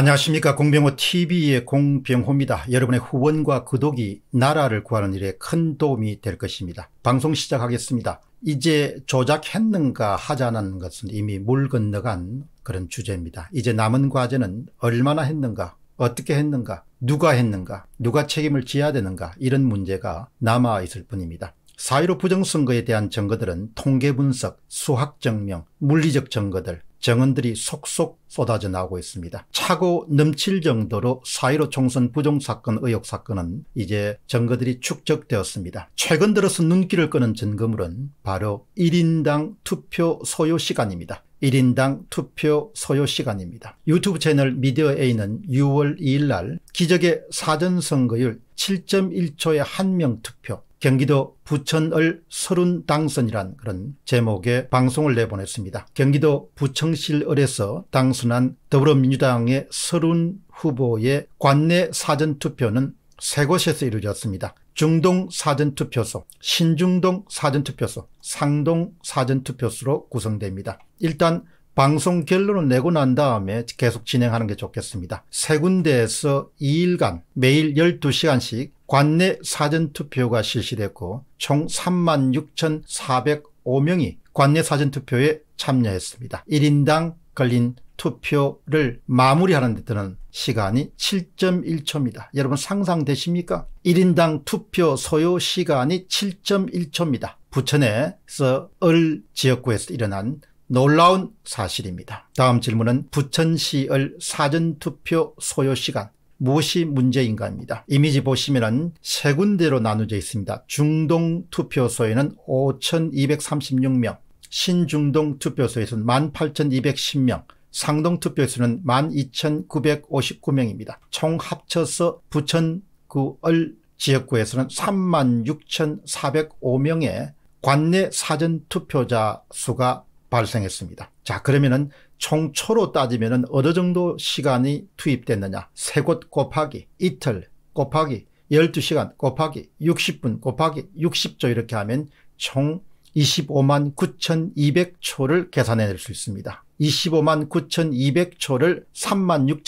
안녕하십니까 공병호 tv의 공병호입니다. 여러분의 후원과 구독이 나라를 구하는 일에 큰 도움이 될 것입니다. 방송 시작하겠습니다. 이제 조작했는가 하자는 것은 이미 물 건너간 그런 주제입니다. 이제 남은 과제는 얼마나 했는가 어떻게 했는가 누가 했는가 누가 책임을 지어야 되는가 이런 문제가 남아 있을 뿐입니다. 사이로 부정선거에 대한 증거들은 통계 분석, 수학 증명, 물리적 증거들, 정언들이 속속 쏟아져 나오고 있습니다. 차고 넘칠 정도로 4.15 총선 부정사건 의혹 사건은 이제 증거들이 축적되었습니다. 최근 들어서 눈길을 끄는 증거물은 바로 1인당 투표 소요 시간입니다. 1인당 투표 소요 시간입니다. 유튜브 채널 미디어 A는 6월 2일 날 기적의 사전선거율 7.1초에 1명 투표 경기도 부천을 서른 당선이란 그런 제목의 방송을 내보냈습니다. 경기도 부천실을에서 당선한 더불어민주당의 서른 후보의 관내 사전투표는 세 곳에서 이루어졌습니다. 중동 사전투표소, 신중동 사전투표소, 상동 사전투표소로 구성됩니다. 일단 방송 결론을 내고 난 다음에 계속 진행하는 게 좋겠습니다. 세 군데에서 2일간 매일 12시간씩 관내 사전투표가 실시됐고 총 36,405명이 관내 사전투표에 참여했습니다. 1인당 걸린 투표를 마무리하는 데 드는 시간이 7.1초입니다. 여러분 상상되십니까? 1인당 투표 소요 시간이 7.1초입니다. 부천에서 을 지역구에서 일어난 놀라운 사실입니다. 다음 질문은 부천시을 사전투표 소요시간 무엇이 문제인가입니다. 이미지 보시면세 군데로 나누어져 있습니다. 중동 투표소에는 5,236명, 신중동 투표소에서는 18,210명, 상동 투표소는 12,959명입니다. 총 합쳐서 부천구을 지역구에서는 36,405명의 관내 사전투표자 수가 발생했습니다. 자, 그러면은 총초로 따지면은 어느 정도 시간이 투입됐느냐. 세 곳 곱하기, 이틀 곱하기, 12시간 곱하기, 60분 곱하기, 60조 이렇게 하면 총 25만 9,200초를 계산해낼 수 있습니다. 25만 9,200초를 3만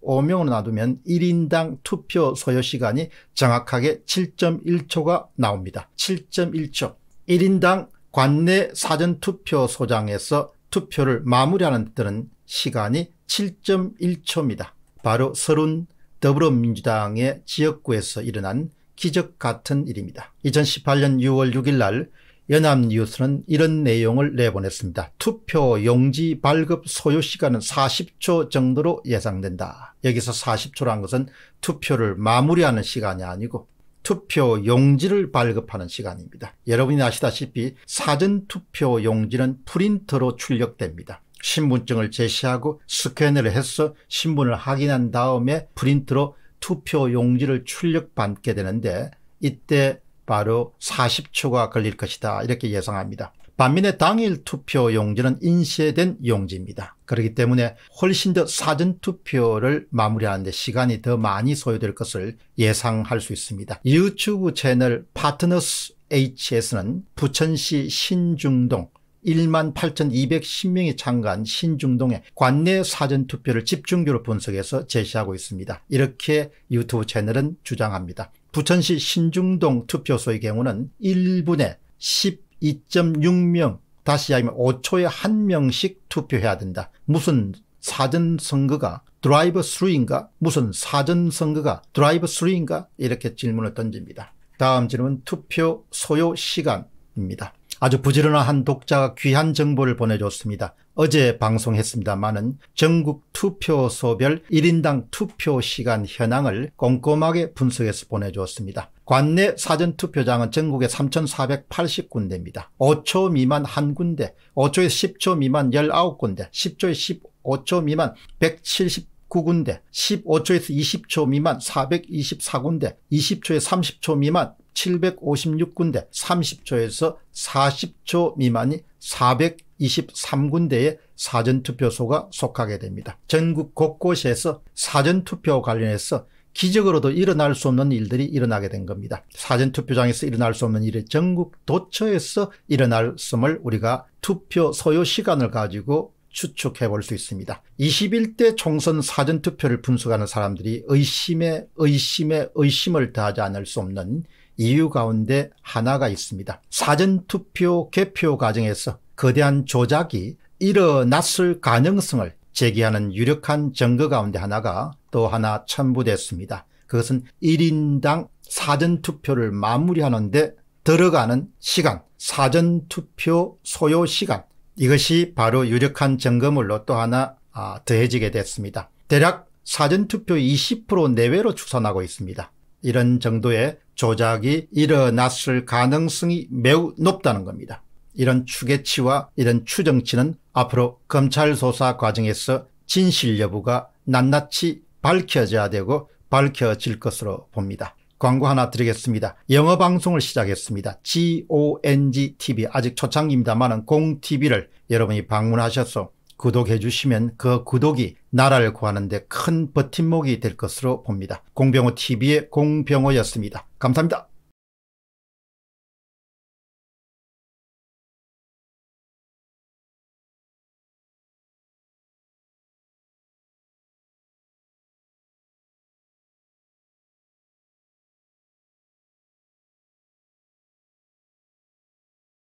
6,405명으로 놔두면 1인당 투표 소요시간이 정확하게 7.1초가 나옵니다. 7.1초. 1인당 관내 사전투표소장에서 투표를 마무리하는 때는 시간이 7.1초입니다. 바로 서른 더불어민주당의 지역구에서 일어난 기적 같은 일입니다. 2018년 6월 6일 날 연합뉴스는 이런 내용을 내보냈습니다. 투표 용지 발급 소요 시간은 40초 정도로 예상된다. 여기서 40초란 것은 투표를 마무리하는 시간이 아니고 투표 용지를 발급하는 시간입니다. 여러분이 아시다시피 사전투표 용지는 프린터로 출력됩니다. 신분증을 제시하고 스캔을 해서 신분을 확인한 다음에 프린트로 투표 용지를 출력받게 되는데 이때 바로 40초가 걸릴 것이다 이렇게 예상합니다. 반면에 당일 투표 용지는 인쇄된 용지입니다. 그렇기 때문에 훨씬 더 사전투표를 마무리하는데 시간이 더 많이 소요될 것을 예상할 수 있습니다. 유튜브 채널 파트너스 HS는 부천시 신중동 1 8,210명이 참가한 신중동의 관내 사전투표를 집중적으로 분석해서 제시하고 있습니다. 이렇게 유튜브 채널은 주장합니다. 부천시 신중동 투표소의 경우는 1분에 10 2.6명 다시 하면 5초에 한명씩 투표해야 된다. 무슨 사전선거가 드라이브 스루인가 무슨 사전선거가 드라이브 스루인가 이렇게 질문을 던집니다. 다음 질문 투표 소요 시간입니다. 아주 부지런한 독자가 귀한 정보를 보내줬습니다. 어제 방송했습니다만은 전국 투표소별 1인당 투표 시간 현황을 꼼꼼하게 분석해서 보내주었습니다. 관내 사전투표장은 전국에 3,480군데입니다. 5초 미만 한군데 5초에 10초 미만 19군데, 10초에 15초 미만 170 9군데, 15초에서 20초 미만 424군데, 20초에 30초 미만 756군데 30초에서 40초 미만이 423군데의 사전투표소가 속하게 됩니다. 전국 곳곳에서 사전투표 관련해서 기적으로도 일어날 수 없는 일들이 일어나게 된 겁니다. 사전투표장에서 일어날 수 없는 일이 전국 도처에서 일어날 수을 우리가 투표 소요 시간을 가지고 추측해 볼 수 있습니다. 21대 총선 사전투표를 분석하는 사람들이 의심에 의심에 의심을 다하지 않을 수 없는 이유 가운데 하나가 있습니다. 사전투표 개표 과정에서 거대한 조작이 일어났을 가능성을 제기하는 유력한 증거 가운데 하나가 또 하나 첨부됐습니다. 그것은 1인당 사전투표를 마무리하는데 들어가는 시간, 사전투표 소요 시간 이것이 바로 유력한 점검물로 또 하나 아, 더해지게 됐습니다. 대략 사전투표 20% 내외로 추산하고 있습니다. 이런 정도의 조작이 일어났을 가능성이 매우 높다는 겁니다. 이런 추계치와 이런 추정치는 앞으로 검찰 조사 과정에서 진실 여부가 낱낱이 밝혀져야 되고 밝혀질 것으로 봅니다. 광고 하나 드리겠습니다. 영어 방송을 시작했습니다. GONG TV 아직 초창기입니다만 공TV를 여러분이 방문하셔서 구독해 주시면 그 구독이 나라를 구하는 데 큰 버팀목이 될 것으로 봅니다. 공병호 TV의 공병호였습니다. 감사합니다.